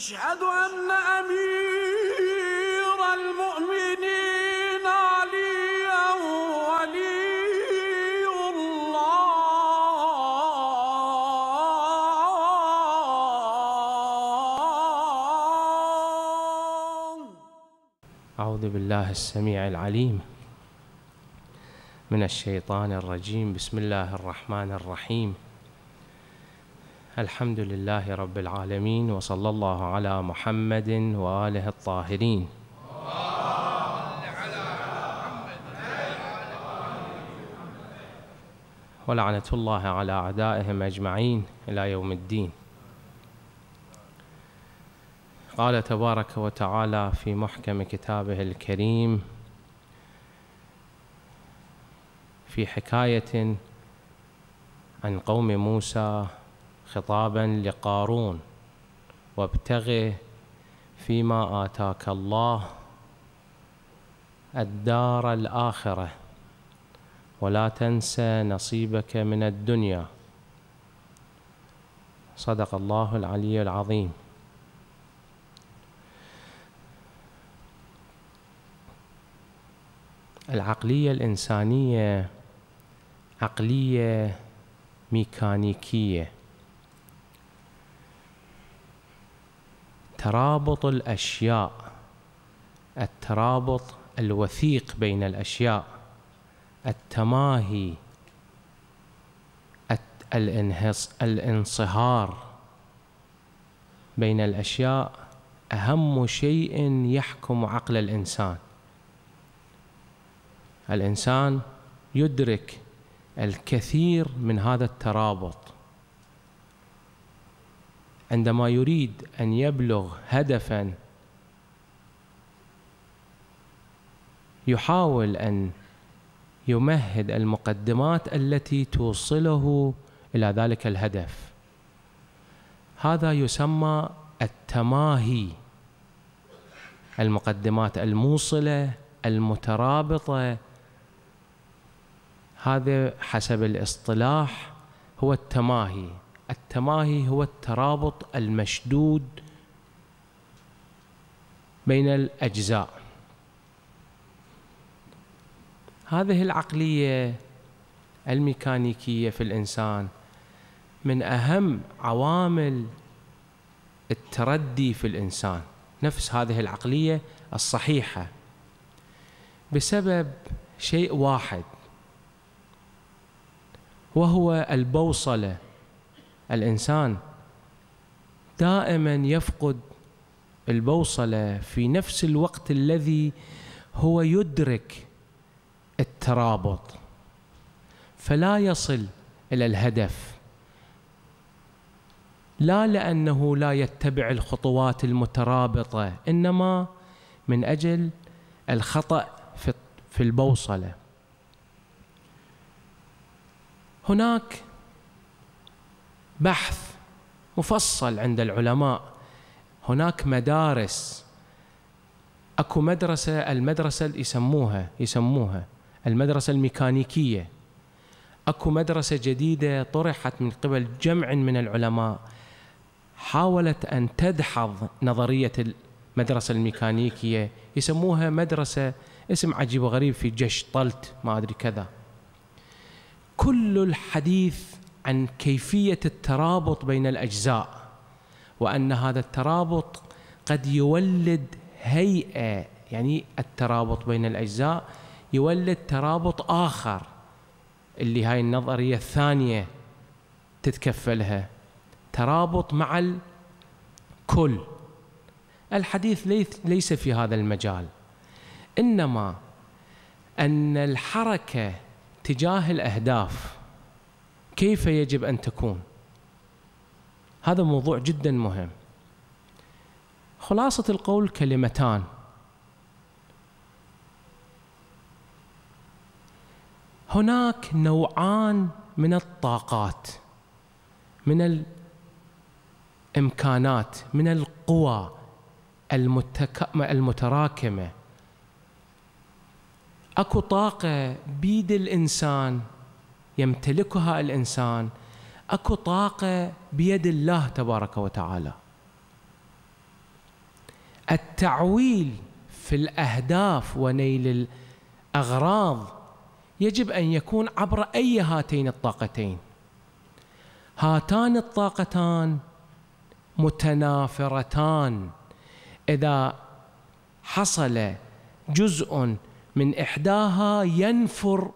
أشهد أن أمير المؤمنين عليا ولي الله أعوذ بالله السميع العليم من الشيطان الرجيم بسم الله الرحمن الرحيم الحمد لله رب العالمين وصلى الله على محمد وآله الطاهرين ولعنة الله على أعدائهم أجمعين إلى يوم الدين قال تبارك وتعالى في محكم كتابه الكريم في حكاية عن قوم موسى خطابا لقارون وابتغ فيما آتاك الله الدار الآخرة ولا تنس نصيبك من الدنيا صدق الله العلي العظيم العقلية الإنسانية عقلية ميكانيكية ترابط الاشياء الترابط الوثيق بين الاشياء التماهي الانصهار بين الاشياء اهم شيء يحكم عقل الانسان الانسان يدرك الكثير من هذا الترابط عندما يريد أن يبلغ هدفا يحاول أن يمهد المقدمات التي توصله إلى ذلك الهدف هذا يسمى التماهي المقدمات الموصلة المترابطة هذا حسب الاصطلاح هو التماهي التماهي هو الترابط المشدود بين الأجزاء هذه العقلية الميكانيكية في الإنسان من أهم عوامل التردي في الإنسان نفس هذه العقلية الصحيحة بسبب شيء واحد وهو البوصله الانسان دائما يفقد البوصله في نفس الوقت الذي هو يدرك الترابط فلا يصل الى الهدف لا لانه لا يتبع الخطوات المترابطه انما من اجل الخطا في البوصله هناك بحث مفصل عند العلماء هناك مدارس اكو مدرسه المدرسه اللي يسموها يسموها المدرسه الميكانيكيه اكو مدرسه جديده طرحت من قبل جمع من العلماء حاولت ان تدحض نظريه المدرسه الميكانيكيه يسموها مدرسه اسم عجيب وغريب في جش طلت ما ادري كذا كل الحديث عن كيفيه الترابط بين الاجزاء وان هذا الترابط قد يولد هيئه يعني الترابط بين الاجزاء يولد ترابط اخر اللي هاي النظريه الثانيه تتكفلها ترابط مع الكل الحديث ليس في هذا المجال انما ان الحركه تجاه الاهداف كيف يجب ان تكون هذا موضوع جدا مهم خلاصه القول كلمتان هناك نوعان من الطاقات من الامكانات من القوى المتراكمه اكو طاقه بيد الانسان يمتلكها الانسان اكو طاقه بيد الله تبارك وتعالى التعويل في الاهداف ونيل الاغراض يجب ان يكون عبر اي هاتين الطاقتين هاتان الطاقتان متنافرتان اذا حصل جزء من احداها ينفر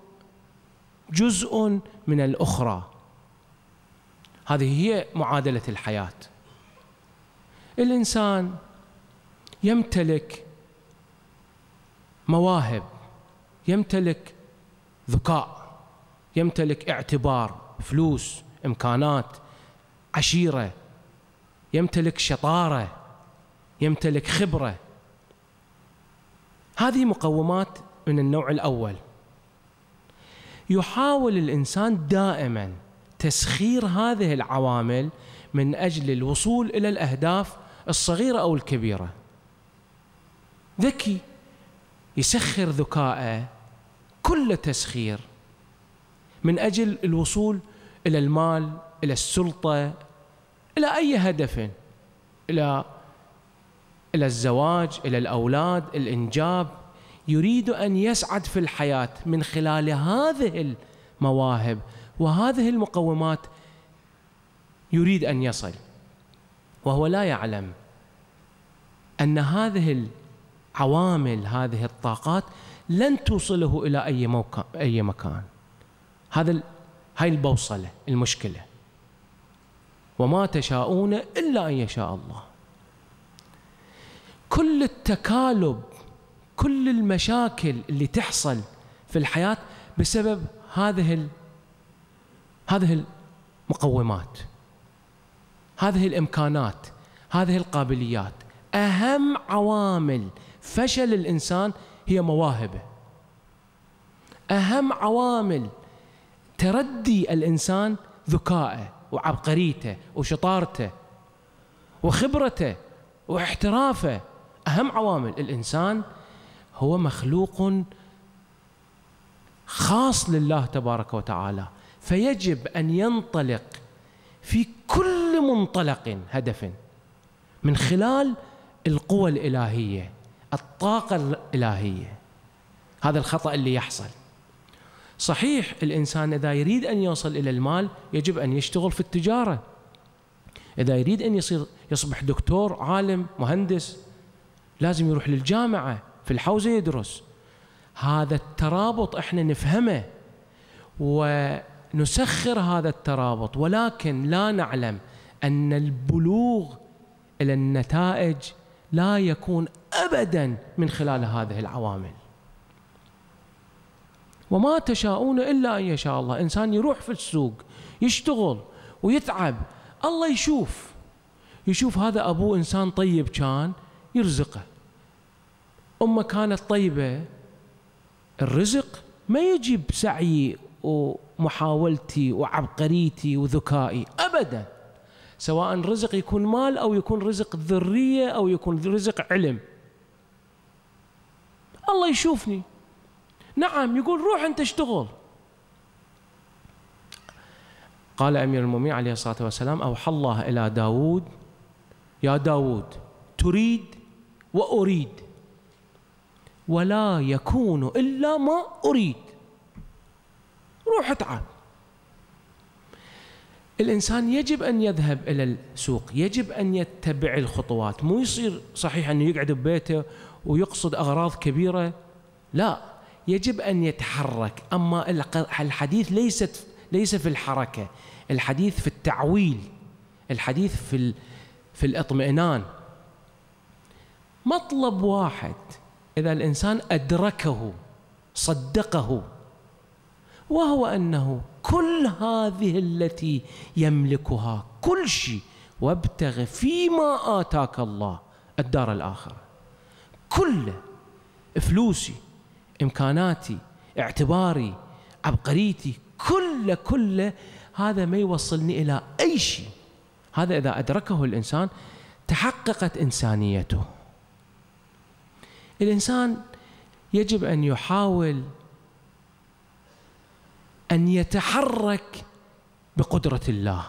جزء من الأخرى هذه هي معادلة الحياة الإنسان يمتلك مواهب يمتلك ذكاء يمتلك اعتبار فلوس إمكانات عشيرة يمتلك شطارة يمتلك خبرة هذه مقومات من النوع الأول يحاول الانسان دائما تسخير هذه العوامل من اجل الوصول الى الاهداف الصغيره او الكبيره. ذكي يسخر ذكائه كل تسخير من اجل الوصول الى المال، الى السلطه، الى اي هدف، الى الى الزواج، الى الاولاد، الانجاب، يريد ان يسعد في الحياه من خلال هذه المواهب وهذه المقومات يريد ان يصل وهو لا يعلم ان هذه العوامل هذه الطاقات لن توصله الى اي موقع اي مكان هذا هاي البوصله المشكله وما تشاءون الا ان يشاء الله كل التكالب كل المشاكل اللي تحصل في الحياه بسبب هذه ال... هذه المقومات هذه الامكانات هذه القابليات اهم عوامل فشل الانسان هي مواهبه اهم عوامل تردي الانسان ذكائه وعبقريته وشطارته وخبرته واحترافه اهم عوامل الانسان هو مخلوق خاص لله تبارك وتعالى فيجب ان ينطلق في كل منطلق هدف من خلال القوى الالهيه الطاقه الالهيه هذا الخطا اللي يحصل صحيح الانسان اذا يريد ان يوصل الى المال يجب ان يشتغل في التجاره اذا يريد ان يصير يصبح دكتور عالم مهندس لازم يروح للجامعه في الحوزه يدرس هذا الترابط احنا نفهمه ونسخر هذا الترابط ولكن لا نعلم ان البلوغ الى النتائج لا يكون ابدا من خلال هذه العوامل. وما تشاءون الا ان يشاء الله، انسان يروح في السوق يشتغل ويتعب، الله يشوف يشوف هذا ابوه انسان طيب كان يرزقه. أمه كانت طيبة الرزق ما يجي بسعيي ومحاولتي وعبقريتي وذكائي أبدا سواء رزق يكون مال أو يكون رزق ذرية أو يكون رزق علم الله يشوفني نعم يقول روح أنت اشتغل قال أمير المؤمنين عليه الصلاة والسلام أوحى الله إلى داود يا داود تريد وأريد ولا يكون إلا ما أريد روح تعال الإنسان يجب أن يذهب إلى السوق يجب أن يتبع الخطوات مو يصير صحيح أنه يقعد ببيته ويقصد أغراض كبيرة لا يجب أن يتحرك أما الحديث ليست ليس في الحركة الحديث في التعويل الحديث في في الاطمئنان مطلب واحد إذا الإنسان أدركه صدقه وهو أنه كل هذه التي يملكها كل شيء وابتغ فيما آتاك الله الدار الآخرة كله فلوسي إمكاناتي اعتباري عبقريتي كله كله هذا ما يوصلني إلى أي شيء هذا إذا أدركه الإنسان تحققت إنسانيته الإنسان يجب أن يحاول أن يتحرك بقدرة الله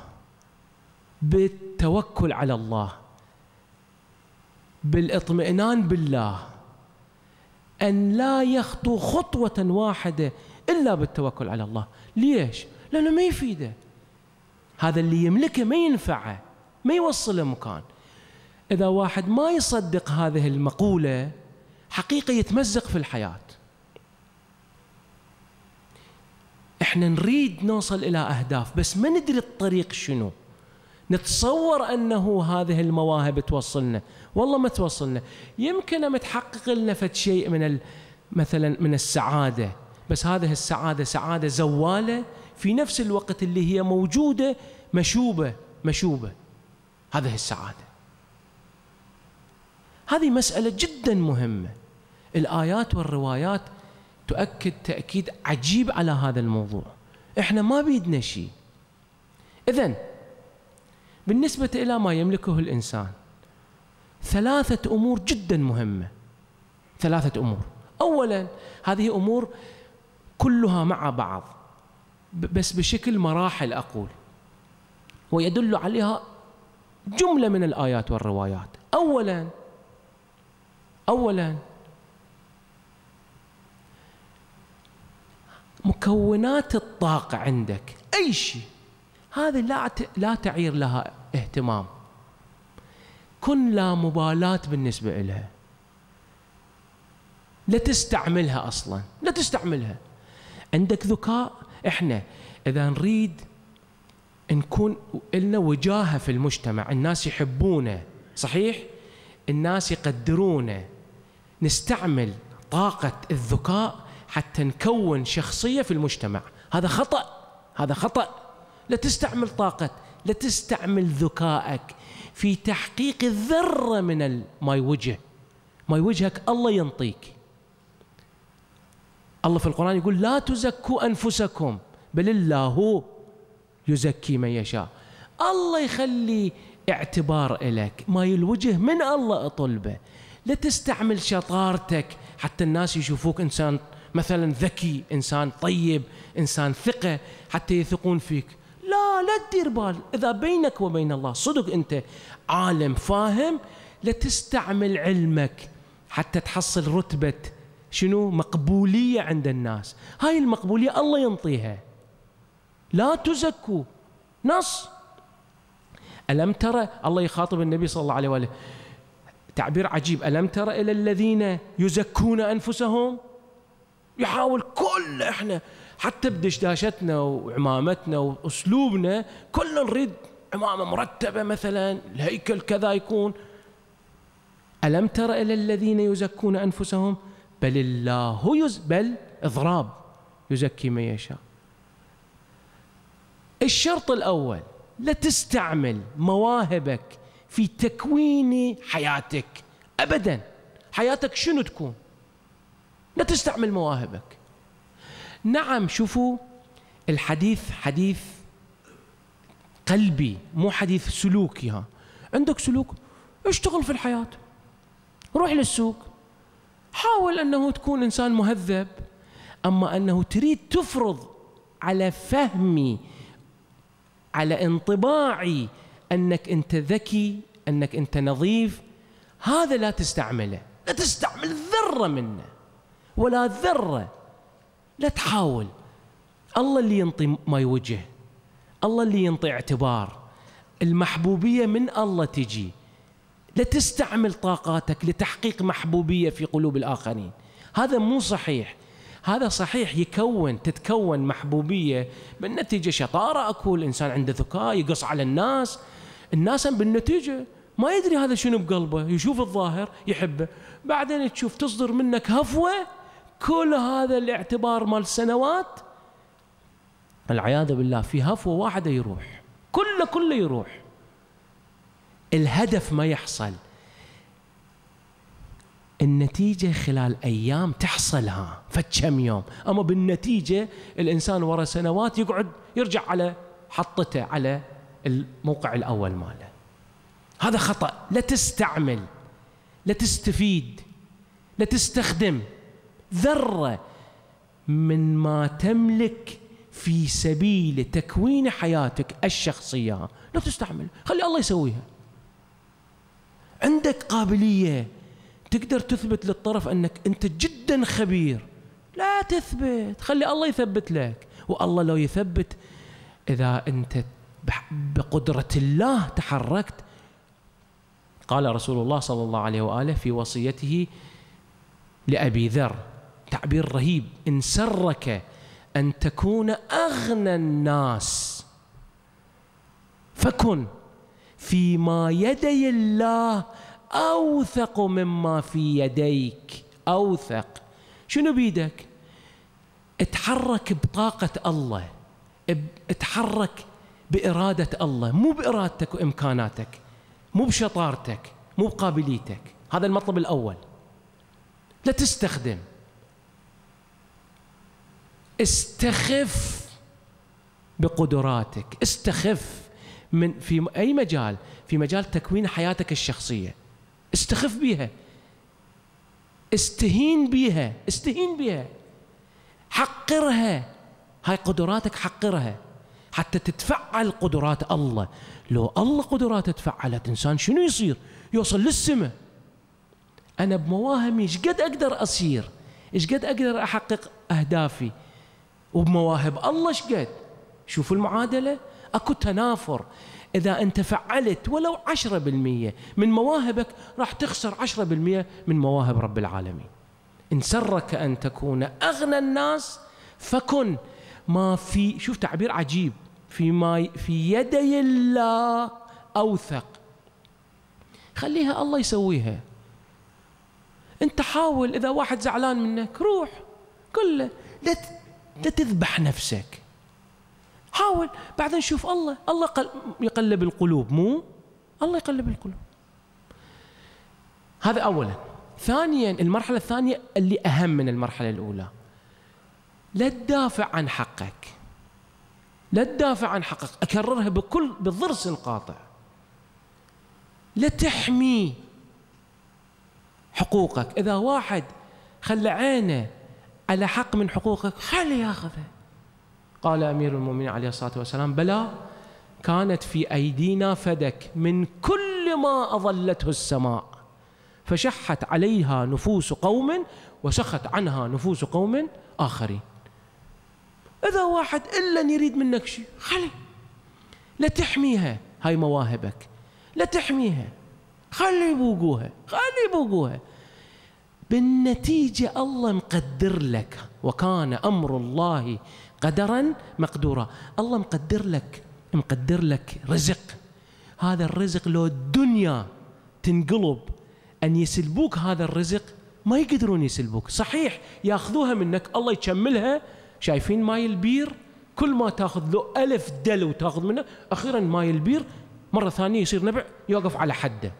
بالتوكل على الله بالاطمئنان بالله أن لا يخطو خطوة واحدة إلا بالتوكل على الله ليش؟ لأنه ما يفيده هذا اللي يملكه ما ينفعه ما يوصله مكان إذا واحد ما يصدق هذه المقولة حقيقة يتمزق في الحياة احنا نريد نوصل إلى أهداف بس ما ندري الطريق شنو نتصور أنه هذه المواهب توصلنا والله ما توصلنا يمكن متحقق لنا فد شيء من مثلا من السعادة بس هذه السعادة سعادة زوالة في نفس الوقت اللي هي موجودة مشوبة مشوبة هذه السعادة هذه مسألة جدا مهمة الآيات والروايات تؤكد تأكيد عجيب على هذا الموضوع احنا ما بيدنا شيء إذا بالنسبة إلى ما يملكه الإنسان ثلاثة أمور جدا مهمة ثلاثة أمور أولا هذه أمور كلها مع بعض بس بشكل مراحل أقول ويدل عليها جملة من الآيات والروايات أولا أولا مكونات الطاقة عندك أي شيء هذه لا لا تعير لها اهتمام كن لا مبالاة بالنسبة لها لا تستعملها أصلا لا تستعملها عندك ذكاء احنا إذا نريد نكون لنا وجاهة في المجتمع الناس يحبونه صحيح الناس يقدرونه نستعمل طاقة الذكاء حتى نكون شخصيه في المجتمع هذا خطا هذا خطا لا تستعمل طاقتك لا تستعمل ذكائك في تحقيق الذره من ما يوجه ما يوجهك الله ينطيك الله في القرآن يقول لا تزكوا أنفسكم بل الله يزكي من يشاء الله يخلي اعتبار لك ما يلوجه من الله أطلبه لا تستعمل شطارتك حتى الناس يشوفوك إنسان مثلا ذكي إنسان طيب إنسان ثقة حتى يثقون فيك لا لا تدير بال إذا بينك وبين الله صدق أنت عالم فاهم لا تستعمل علمك حتى تحصل رتبة شنو مقبولية عند الناس هاي المقبولية الله ينطيها لا تزكوا نص ألم ترى الله يخاطب النبي صلى الله عليه وآله تعبير عجيب ألم ترى إلى الذين يزكون أنفسهم يحاول كل احنا حتى بدشداشتنا وعمامتنا واسلوبنا كلنا نريد عمامه مرتبه مثلا الهيكل كذا يكون الم تر الى الذين يزكون انفسهم بل الله يز بل اضراب يزكي من يشاء الشرط الاول لا تستعمل مواهبك في تكوين حياتك ابدا حياتك شنو تكون لا تستعمل مواهبك نعم شوفوا الحديث حديث قلبي مو حديث سلوكي ها عندك سلوك اشتغل في الحياة روح للسوق حاول أنه تكون إنسان مهذب أما أنه تريد تفرض على فهمي على انطباعي أنك أنت ذكي أنك أنت نظيف هذا لا تستعمله لا تستعمل ذرة منه ولا ذره لا تحاول الله اللي ينطي ما يوجه الله اللي ينطي اعتبار المحبوبيه من الله تجي لا تستعمل طاقاتك لتحقيق محبوبيه في قلوب الاخرين هذا مو صحيح هذا صحيح يكون تتكون محبوبيه بالنتيجه شطاره اكو الانسان عنده ذكاء يقص على الناس الناس بالنتيجه ما يدري هذا شنو بقلبه يشوف الظاهر يحبه بعدين تشوف تصدر منك هفوه كل هذا الاعتبار مال سنوات العياذ بالله في هفوه واحده يروح كله كله يروح الهدف ما يحصل النتيجة خلال أيام تحصلها فكم يوم أما بالنتيجة الإنسان ورا سنوات يقعد يرجع على حطته على الموقع الأول ماله هذا خطأ لا تستعمل لا تستفيد لا تستخدم ذره من ما تملك في سبيل تكوين حياتك الشخصيه لا تستعمل خلي الله يسويها عندك قابليه تقدر تثبت للطرف انك انت جدا خبير لا تثبت خلي الله يثبت لك والله لو يثبت اذا انت بقدره الله تحركت قال رسول الله صلى الله عليه واله في وصيته لابي ذر تعبير رهيب إن سرك أن تكون أغنى الناس فكن فيما يدي الله أوثق مما في يديك أوثق شنو بيدك اتحرك بطاقة الله اتحرك بإرادة الله مو بإرادتك وإمكاناتك مو بشطارتك مو بقابليتك هذا المطلب الأول لا تستخدم استخف بقدراتك استخف من في اي مجال في مجال تكوين حياتك الشخصيه استخف بها استهين بها استهين بها حقرها هاي قدراتك حقرها حتى تتفعل قدرات الله لو الله قدراته تفعلت انسان شنو يصير يوصل للسماء انا بمواهمي ايش قد اقدر اصير ايش قد اقدر احقق اهدافي وبمواهب الله شقد شوفوا المعادلة أكو تنافر إذا أنت فعلت ولو 10% من مواهبك راح تخسر 10% من مواهب رب العالمين إن سرك أن تكون أغنى الناس فكن ما في شوف تعبير عجيب في ما في يدي الله أوثق خليها الله يسويها انت حاول اذا واحد زعلان منك روح كله لا تذبح نفسك حاول بعدين شوف الله الله يقلب القلوب مو الله يقلب القلوب هذا اولا ثانيا المرحله الثانيه اللي اهم من المرحله الاولى لا تدافع عن حقك لا تدافع عن حقك اكررها بكل بالضرس القاطع لا تحمي حقوقك اذا واحد خلى عينه على حق من حقوقك خليه ياخذه قال امير المؤمنين عليه الصلاه والسلام بلى كانت في ايدينا فدك من كل ما اظلته السماء فشحت عليها نفوس قوم وسخت عنها نفوس قوم اخرين اذا واحد الا يريد منك شيء خلي لا تحميها هاي مواهبك لا تحميها خلي يبوقوها خلي يبوقوها بالنتيجة الله مقدر لك وكان أمر الله قدرا مقدورا الله مقدر لك مقدر لك رزق هذا الرزق لو الدنيا تنقلب أن يسلبوك هذا الرزق ما يقدرون يسلبوك صحيح ياخذوها منك الله يكملها شايفين ماي البير كل ما تاخذ له ألف دلو تاخذ منه أخيرا ماي البير مرة ثانية يصير نبع يوقف على حده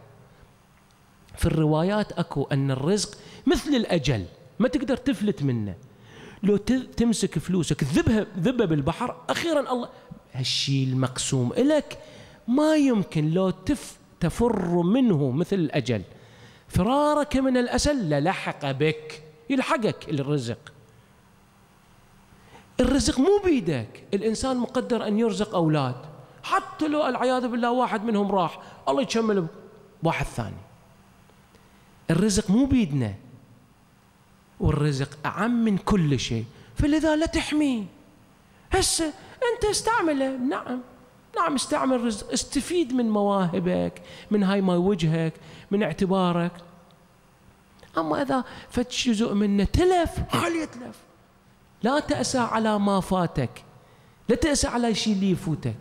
في الروايات اكو ان الرزق مثل الاجل ما تقدر تفلت منه لو تمسك فلوسك تذبها ذبها بالبحر اخيرا الله هالشيء المقسوم لك ما يمكن لو تف تفر منه مثل الاجل فرارك من الاسل للحق بك يلحقك الرزق الرزق مو بيدك الانسان مقدر ان يرزق اولاد حتى لو العياذ بالله واحد منهم راح الله يكمل واحد ثاني الرزق مو بيدنا والرزق أعم من كل شيء فلذا لا تحميه هسه أنت استعمله نعم نعم استعمل رزق استفيد من مواهبك من هاي ما وجهك من اعتبارك أما إذا فد جزء منه تلف خلي يتلف لا تأسى على ما فاتك لا تأسى على شيء اللي يفوتك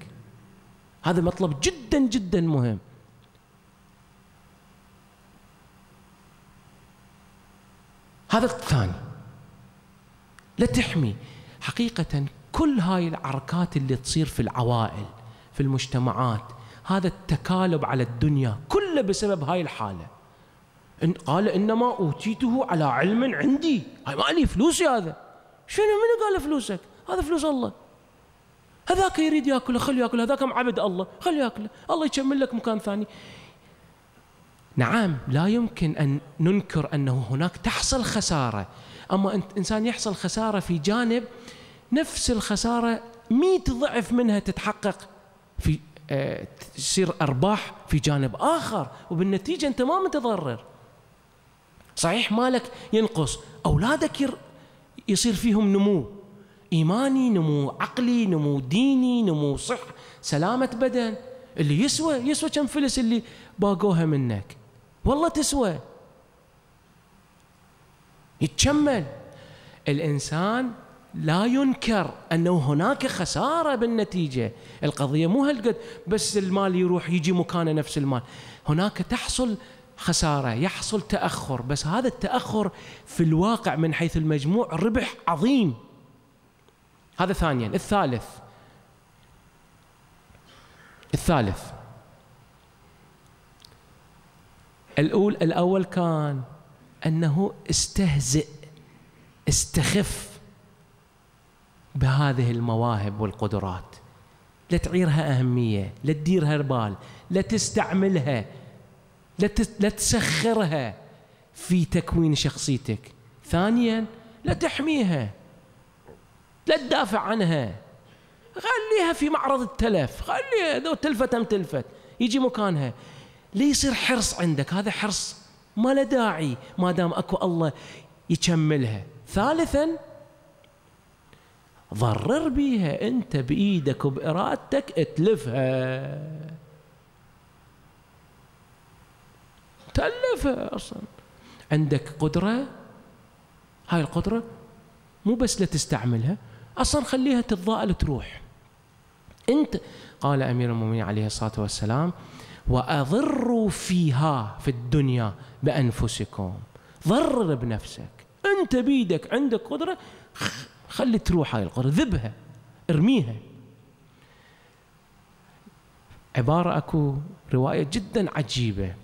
هذا مطلب جدا جدا مهم هذا الثاني لا تحمي حقيقة كل هاي العركات اللي تصير في العوائل في المجتمعات هذا التكالب على الدنيا كله بسبب هاي الحالة إن قال إنما أوتيته على علم عندي هاي ما لي فلوسي هذا شنو من قال فلوسك هذا فلوس الله هذاك يريد ياكله خليه ياكله هذاك عبد الله خليه ياكله الله يكمل لك مكان ثاني نعم لا يمكن ان ننكر انه هناك تحصل خساره اما انسان يحصل خساره في جانب نفس الخساره 100 ضعف منها تتحقق في آه، تصير ارباح في جانب اخر وبالنتيجه انت ما متضرر صحيح مالك ينقص اولادك يصير فيهم نمو ايماني نمو عقلي نمو ديني نمو صح سلامه بدن اللي يسوى يسوى كم فلس اللي باقوها منك والله تسوى يتشمل الانسان لا ينكر انه هناك خساره بالنتيجه، القضيه مو هالقد بس المال يروح يجي مكانه نفس المال، هناك تحصل خساره، يحصل تاخر، بس هذا التاخر في الواقع من حيث المجموع ربح عظيم. هذا ثانيا، الثالث الثالث الأول الأول كان أنه استهزئ استخف بهذه المواهب والقدرات لا تعيرها أهمية لا تديرها بال لا تستعملها لا, لا تسخرها في تكوين شخصيتك ثانيا لا تحميها لا تدافع عنها خليها في معرض التلف خليها لو تلفت ام تلفت يجي مكانها ليه يصير حرص عندك هذا حرص ما له داعي ما دام اكو الله يكملها ثالثا ضرر بيها انت بايدك وبارادتك تلفها تلفها اصلا عندك قدره هاي القدره مو بس لا تستعملها اصلا خليها تتضاءل تروح انت قال امير المؤمنين عليه الصلاه والسلام وأضروا فيها في الدنيا بأنفسكم ضرر بنفسك أنت بيدك عندك قدرة خلي تروح هاي القدرة ذبها ارميها عبارة أكو رواية جدا عجيبة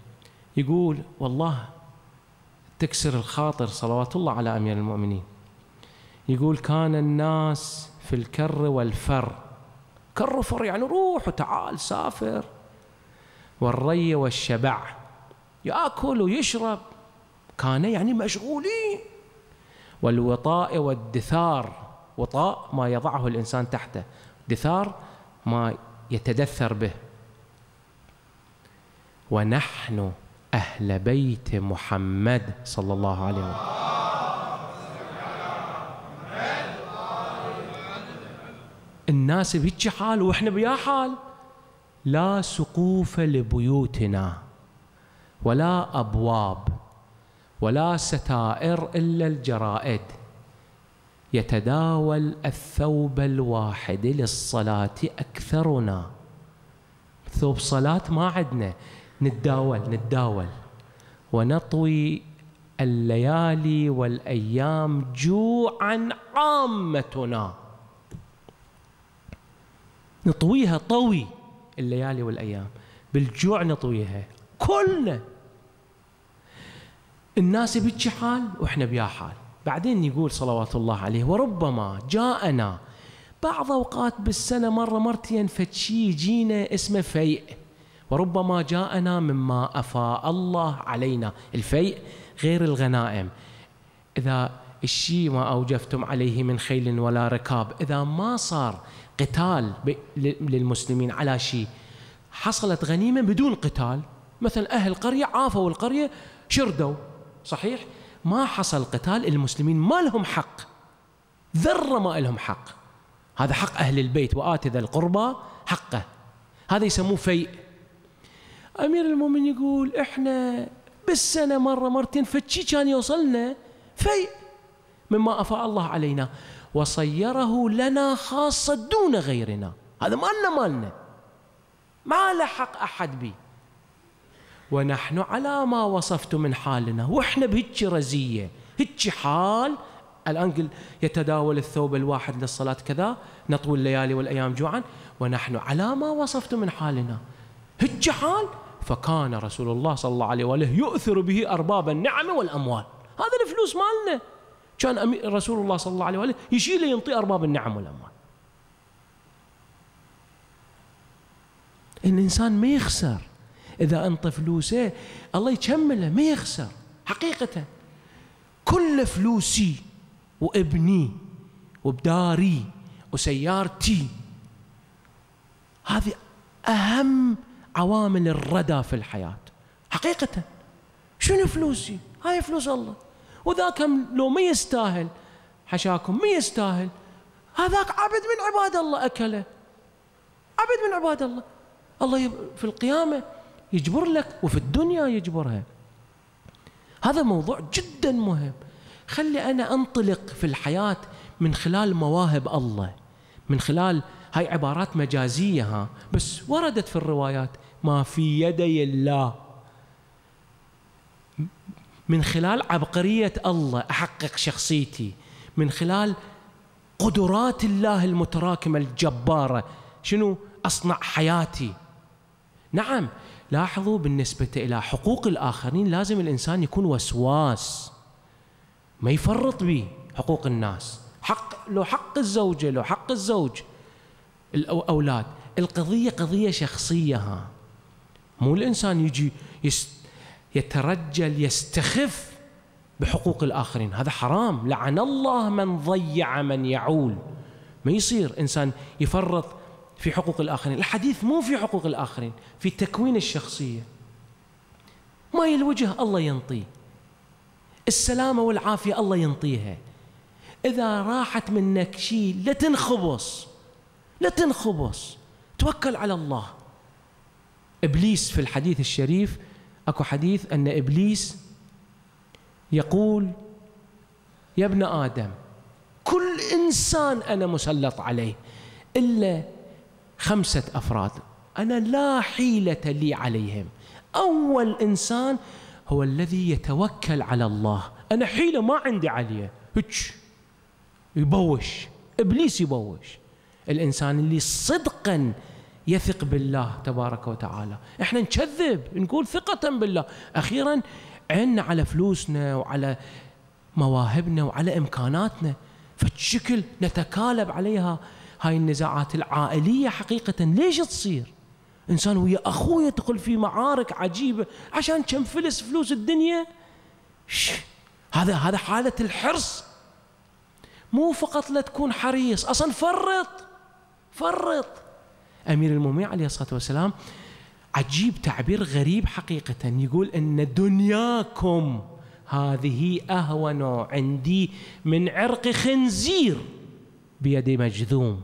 يقول والله تكسر الخاطر صلوات الله على أمير المؤمنين يقول كان الناس في الكر والفر كر وفر يعني روح وتعال سافر والري والشبع ياكل ويشرب كان يعني مشغولين والوطاء والدثار وطاء ما يضعه الانسان تحته دثار ما يتدثر به ونحن اهل بيت محمد صلى الله عليه وسلم الناس بهيك حال واحنا بيا حال لا سقوف لبيوتنا ولا ابواب ولا ستائر الا الجرائد يتداول الثوب الواحد للصلاه اكثرنا ثوب صلاه ما عدنا نتداول نتداول ونطوي الليالي والايام جوعا عامتنا نطويها طوي الليالي والايام بالجوع نطويها كلنا الناس بتجي حال واحنا بيا حال بعدين يقول صلوات الله عليه وربما جاءنا بعض اوقات بالسنه مره مرتين فتشي جينا اسمه فيء وربما جاءنا مما افاء الله علينا الفيء غير الغنائم اذا الشيء ما اوجفتم عليه من خيل ولا ركاب اذا ما صار قتال للمسلمين على شيء حصلت غنيمة بدون قتال مثلا أهل قرية عافوا القرية شردوا صحيح ما حصل قتال المسلمين ما لهم حق ذرة ما لهم حق هذا حق أهل البيت وآت ذا القربى حقه هذا يسموه فيء أمير المؤمنين يقول إحنا بالسنة مرة مرتين فتشي كان يوصلنا فيء مما أفاء الله علينا وصيره لنا خاصة دون غيرنا هذا مالنا مالنا ما لحق أحد به ونحن على ما وصفت من حالنا وإحنا بهتش رزية هتش حال الآن يتداول الثوب الواحد للصلاة كذا نطوي الليالي والأيام جوعا ونحن على ما وصفت من حالنا هتش حال فكان رسول الله صلى الله عليه وآله يؤثر به أرباب النعم والأموال هذا الفلوس مالنا كان رسول الله صلى الله عليه واله يشيله ينطي ارباب النعم والاموال. الانسان ما يخسر اذا انطى فلوسه الله يكمله ما يخسر حقيقه كل فلوسي وابني وبداري وسيارتي هذه اهم عوامل الردى في الحياه حقيقه شنو فلوسي؟ هاي فلوس الله وذاك لو ما يستاهل حشاكم ما يستاهل هذاك عبد من عباد الله أكله عبد من عباد الله الله في القيامة يجبر لك وفي الدنيا يجبرها هذا موضوع جدا مهم خلي أنا أنطلق في الحياة من خلال مواهب الله من خلال هاي عبارات مجازية ها بس وردت في الروايات ما في يدي الله من خلال عبقرية الله أحقق شخصيتي من خلال قدرات الله المتراكمة الجبارة شنو أصنع حياتي نعم لاحظوا بالنسبة إلى حقوق الآخرين لازم الإنسان يكون وسواس ما يفرط به حقوق الناس حق لو حق الزوجة لو حق الزوج الأولاد القضية قضية شخصية ها مو الإنسان يجي يست يترجل يستخف بحقوق الآخرين هذا حرام لعن الله من ضيع من يعول ما يصير إنسان يفرط في حقوق الآخرين الحديث مو في حقوق الآخرين في تكوين الشخصية ما الوجه الله ينطيه السلامة والعافية الله ينطيها إذا راحت منك شيء لا تنخبص لا تنخبص توكل على الله إبليس في الحديث الشريف اكو حديث ان ابليس يقول يا ابن ادم كل انسان انا مسلط عليه الا خمسه افراد انا لا حيله لي عليهم اول انسان هو الذي يتوكل على الله انا حيله ما عندي عليه هتش يبوش ابليس يبوش الانسان اللي صدقا يثق بالله تبارك وتعالى احنا نكذب نقول ثقة بالله أخيرا عنا على فلوسنا وعلى مواهبنا وعلى إمكاناتنا فالشكل نتكالب عليها هاي النزاعات العائلية حقيقة ليش تصير إنسان ويا أخوه يدخل في معارك عجيبة عشان كم فلس فلوس الدنيا هذا هذا حالة الحرص مو فقط لا تكون حريص أصلا فرط فرط امير المؤمنين عليه الصلاه والسلام عجيب تعبير غريب حقيقه يقول ان دنياكم هذه اهون عندي من عرق خنزير بيد مجذوم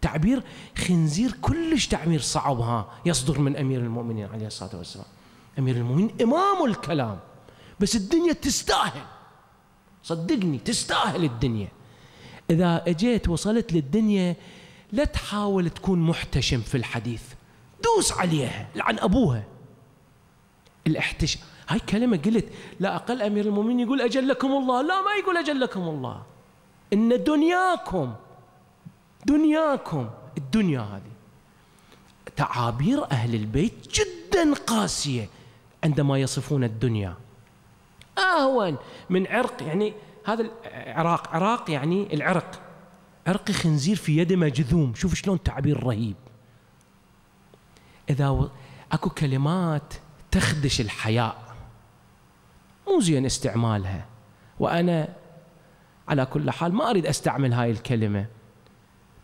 تعبير خنزير كلش تعبير صعب ها يصدر من امير المؤمنين عليه الصلاه والسلام امير المؤمنين امام الكلام بس الدنيا تستاهل صدقني تستاهل الدنيا اذا اجيت وصلت للدنيا لا تحاول تكون محتشم في الحديث دوس عليها لعن أبوها الاحتشام هاي كلمة قلت لا أقل أمير المؤمنين يقول أجلكم الله لا ما يقول أجلكم الله إن دنياكم دنياكم الدنيا هذه تعابير أهل البيت جدا قاسية عندما يصفون الدنيا أهون من عرق يعني هذا العراق عراق يعني العرق عرق خنزير في يد مجذوم شوف شلون تعبير رهيب اذا و... اكو كلمات تخدش الحياء مو زين استعمالها وانا على كل حال ما اريد استعمل هاي الكلمه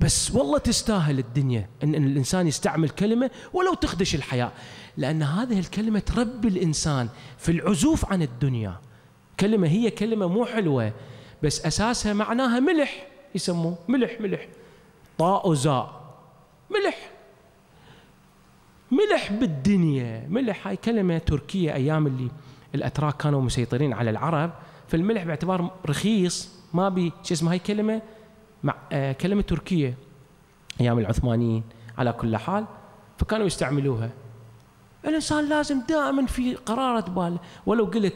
بس والله تستاهل الدنيا ان الانسان يستعمل كلمه ولو تخدش الحياء لان هذه الكلمه تربي الانسان في العزوف عن الدنيا كلمه هي كلمه مو حلوه بس اساسها معناها ملح يسموه ملح ملح طاء زاء ملح ملح بالدنيا ملح هاي كلمة تركية أيام اللي الأتراك كانوا مسيطرين على العرب فالملح باعتبار رخيص ما بي شو اسمه هاي كلمة مع آه كلمة تركية أيام العثمانيين على كل حال فكانوا يستعملوها الإنسان لازم دائما في قرارة بال ولو قلت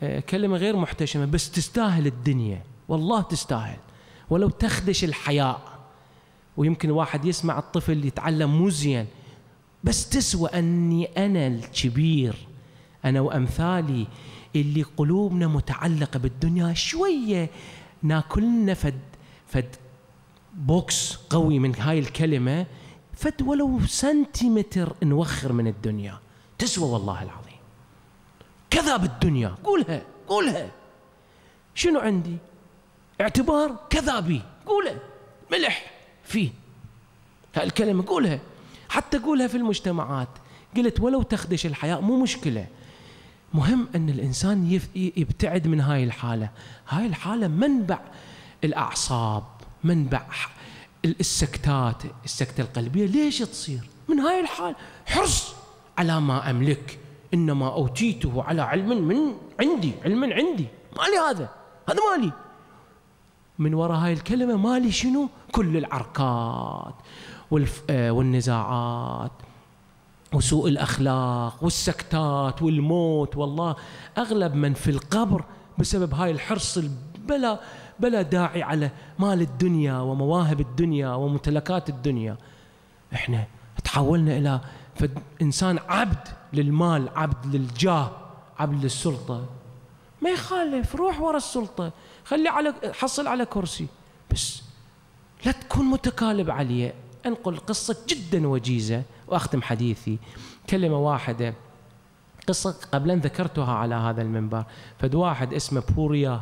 آه كلمة غير محتشمة بس تستاهل الدنيا والله تستاهل ولو تخدش الحياء ويمكن واحد يسمع الطفل يتعلم مو زين بس تسوى أني أنا الكبير أنا وأمثالي اللي قلوبنا متعلقة بالدنيا شوية ناكلنا فد فد بوكس قوي من هاي الكلمة فد ولو سنتيمتر نوخر من الدنيا تسوى والله العظيم كذا بالدنيا قولها قولها شنو عندي اعتبار كذابي قوله ملح فيه هالكلمة قولها حتى قولها في المجتمعات قلت ولو تخدش الحياة مو مشكلة مهم أن الإنسان يبتعد من هاي الحالة هاي الحالة منبع الأعصاب منبع السكتات السكتة القلبية ليش تصير من هاي الحال حرص على ما أملك إنما أوتيته على علم من عندي علم عندي مالي هذا هذا مالي من وراء هاي الكلمة مالي شنو كل العركات آه، والنزاعات وسوء الأخلاق والسكتات والموت والله أغلب من في القبر بسبب هاي الحرص بلا بلا داعي على مال الدنيا ومواهب الدنيا وممتلكات الدنيا احنا تحولنا الى انسان عبد للمال عبد للجاه عبد للسلطه ما يخالف روح ورا السلطه خلي على حصل على كرسي بس لا تكون متكالب عليه انقل قصه جدا وجيزه واختم حديثي كلمه واحده قصه قبلا ذكرتها على هذا المنبر فد واحد اسمه بوريا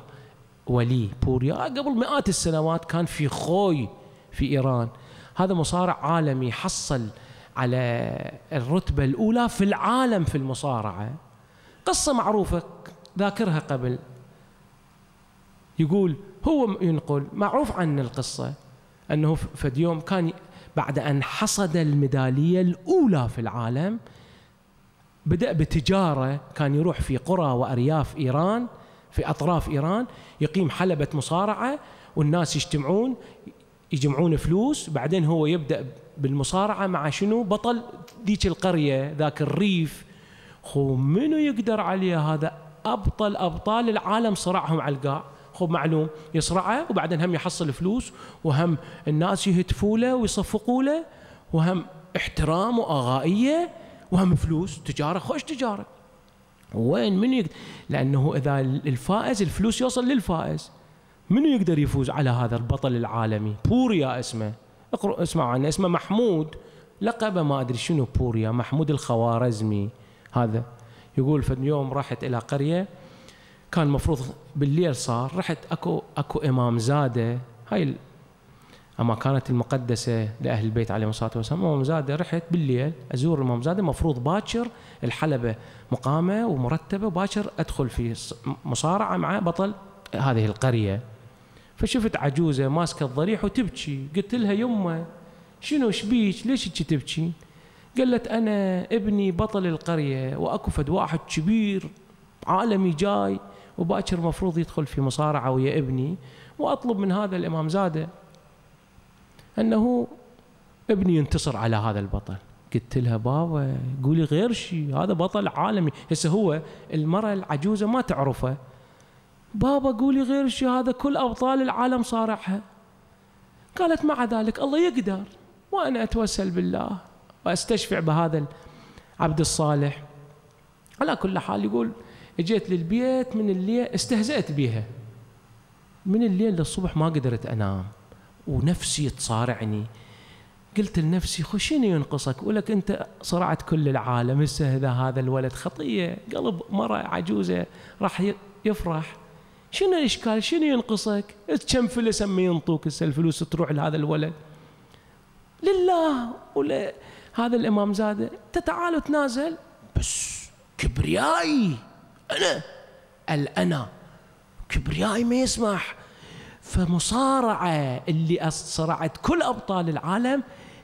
ولي بوريا قبل مئات السنوات كان في خوي في ايران هذا مصارع عالمي حصل على الرتبه الاولى في العالم في المصارعه قصه معروفه ذاكرها قبل يقول هو ينقل معروف عن القصة أنه فد يوم كان بعد أن حصد الميدالية الأولى في العالم بدأ بتجارة كان يروح في قرى وأرياف إيران في أطراف إيران يقيم حلبة مصارعة والناس يجتمعون يجمعون فلوس بعدين هو يبدأ بالمصارعة مع شنو بطل ذيك القرية ذاك الريف خو منو يقدر عليه هذا أبطل أبطال العالم صراعهم على القاع خب معلوم يصرعه وبعدين هم يحصل فلوس وهم الناس يهتفوا له ويصفقوا له وهم احترام واغائيه وهم فلوس تجاره خوش تجاره وين من يقدر لانه اذا الفائز الفلوس يوصل للفائز منو يقدر يفوز على هذا البطل العالمي بوريا اسمه اقرأ اسمعوا عنه اسمه محمود لقبه ما ادري شنو بوريا محمود الخوارزمي هذا يقول في يوم رحت الى قريه كان المفروض بالليل صار رحت اكو اكو امام زاده هاي اما كانت المقدسه لاهل البيت عليهم الصلاه والسلام امام زاده رحت بالليل ازور امام زاده المفروض باكر الحلبه مقامه ومرتبه باكر ادخل في مصارعه مع بطل هذه القريه فشفت عجوزه ماسكه الضريح وتبكي قلت لها يمه شنو شبيك ليش تبكي قالت انا ابني بطل القريه واكو فد واحد كبير عالمي جاي وباكر مفروض يدخل في مصارعه ويا ابني واطلب من هذا الامام زاده انه ابني ينتصر على هذا البطل قلت لها بابا قولي غير شيء هذا بطل عالمي هسه هو المرأة العجوزة ما تعرفه بابا قولي غير شيء هذا كل أبطال العالم صارعها قالت مع ذلك الله يقدر وأنا أتوسل بالله وأستشفع بهذا العبد الصالح على كل حال يقول اجيت للبيت من الليل استهزأت بيها من الليل للصبح ما قدرت انام ونفسي تصارعني قلت لنفسي خشيني ينقصك ولك انت صرعت كل العالم هسه اذا هذا الولد خطيه قلب مره عجوزه راح يفرح شنو الاشكال شنو ينقصك كم فلس هم ينطوك هسه الفلوس تروح لهذا الولد لله ولا هذا الامام زاده انت تعال وتنازل بس كبريائي أنا الأنا كبريائي ما يسمح فمصارعة اللي صرعت كل أبطال العالم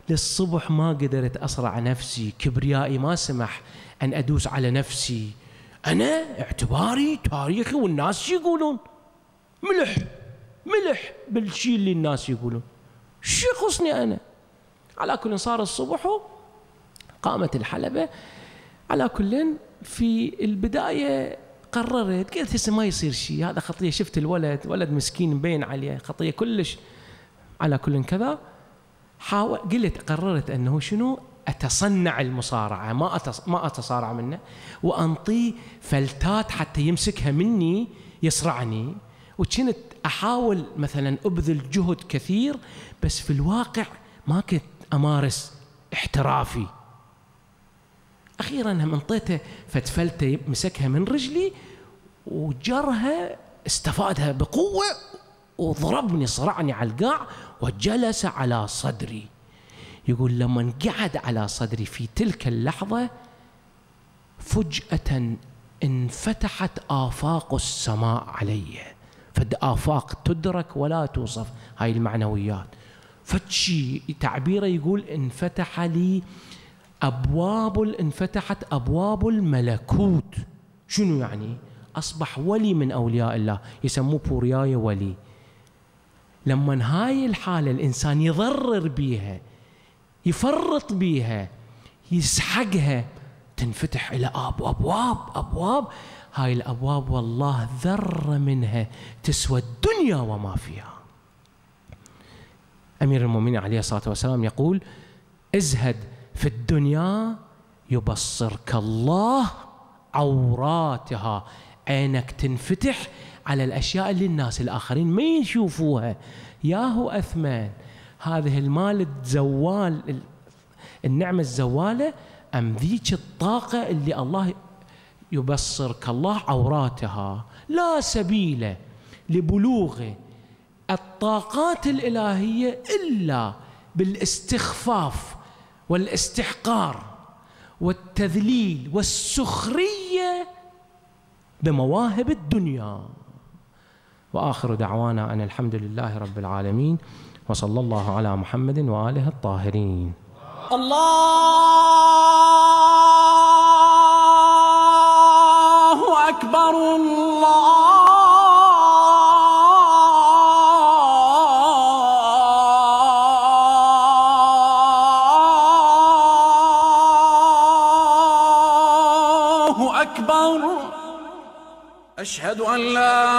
للصبح ما قدرت أصرع نفسي كبريائي ما سمح أن أدوس على نفسي أنا اعتباري تاريخي والناس يقولون ملح ملح بالشيء اللي الناس يقولون شو يخصني أنا على كل صار الصبح قامت الحلبة على كل في البدايه قررت قلت هسه ما يصير شيء هذا خطيه شفت الولد ولد مسكين مبين عليه خطيه كلش على كل كذا حاول قلت قررت انه شنو اتصنع المصارعه ما أتص... ما اتصارع منه وانطيه فلتات حتى يمسكها مني يصرعني وكنت احاول مثلا ابذل جهد كثير بس في الواقع ما كنت امارس احترافي اخيرا هم انطيته فتفلته مسكها من رجلي وجرها استفادها بقوه وضربني صرعني على القاع وجلس على صدري يقول لما قعد على صدري في تلك اللحظه فجاه انفتحت افاق السماء علي فد افاق تدرك ولا توصف هاي المعنويات فشي تعبيره يقول انفتح لي أبواب انفتحت أبواب الملكوت شنو يعني؟ أصبح ولي من أولياء الله يسموه بورياي ولي لما هاي الحالة الإنسان يضرر بيها يفرط بيها يسحقها تنفتح إلى أب أبواب أبواب هاي الأبواب والله ذرة منها تسوى الدنيا وما فيها أمير المؤمنين عليه الصلاة والسلام يقول ازهد في الدنيا يبصرك الله عوراتها عينك تنفتح على الأشياء اللي الناس الآخرين ما يشوفوها ياهو أثمن هذه المال الزوال النعمة الزوالة أم ذيك الطاقة اللي الله يبصرك الله عوراتها لا سبيل لبلوغ الطاقات الإلهية إلا بالاستخفاف والاستحقار والتذليل والسخريه بمواهب الدنيا واخر دعوانا ان الحمد لله رب العالمين وصلى الله على محمد واله الطاهرين الله اكبر الله أشهد أن لا